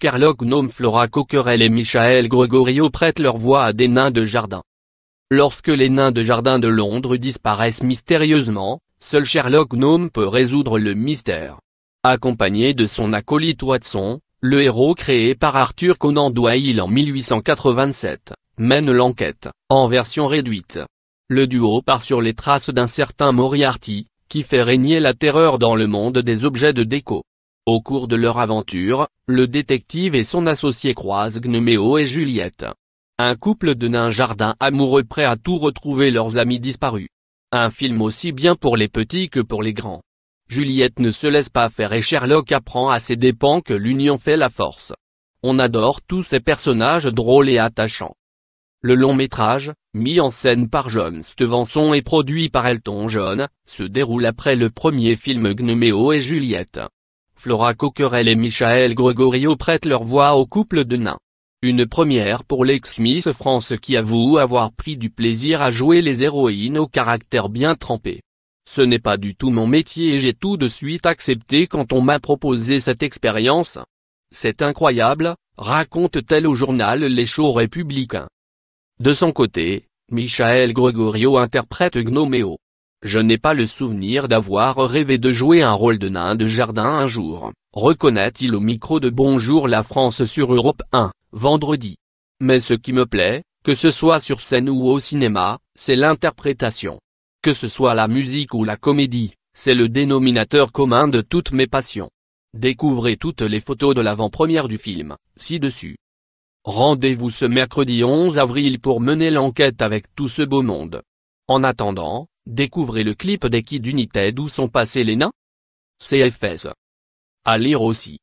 Sherlock Gnome Flora Coquerel et Michael Gregorio prêtent leur voix à des nains de jardin. Lorsque les nains de jardin de Londres disparaissent mystérieusement, seul Sherlock Gnome peut résoudre le mystère. Accompagné de son acolyte Watson, le héros créé par Arthur Conan Doyle en 1887, mène l'enquête, en version réduite. Le duo part sur les traces d'un certain Moriarty, qui fait régner la terreur dans le monde des objets de déco. Au cours de leur aventure, le détective et son associé croisent Gnomeo et Juliette. Un couple de nains jardin amoureux prêt à tout retrouver leurs amis disparus. Un film aussi bien pour les petits que pour les grands. Juliette ne se laisse pas faire et Sherlock apprend à ses dépens que l'union fait la force. On adore tous ces personnages drôles et attachants. Le long métrage, mis en scène par John Stevenson et produit par Elton John, se déroule après le premier film Gnomeo et Juliette. Flora Coquerel et Michael Gregorio prêtent leur voix au couple de nains. Une première pour l'ex-Miss France qui avoue avoir pris du plaisir à jouer les héroïnes au caractère bien trempé. Ce n'est pas du tout mon métier et j'ai tout de suite accepté quand on m'a proposé cette expérience. C'est incroyable, raconte-t-elle au journal Les Chaux Républicains. De son côté, Michael Gregorio interprète Gnomeo. Je n'ai pas le souvenir d'avoir rêvé de jouer un rôle de nain de jardin un jour, reconnaît-il au micro de Bonjour la France sur Europe 1, vendredi. Mais ce qui me plaît, que ce soit sur scène ou au cinéma, c'est l'interprétation. Que ce soit la musique ou la comédie, c'est le dénominateur commun de toutes mes passions. Découvrez toutes les photos de l'avant-première du film, ci-dessus. Rendez-vous ce mercredi 11 avril pour mener l'enquête avec tout ce beau monde. En attendant, Découvrez le clip des Kids d'United où sont passés les nains CFS. À lire aussi.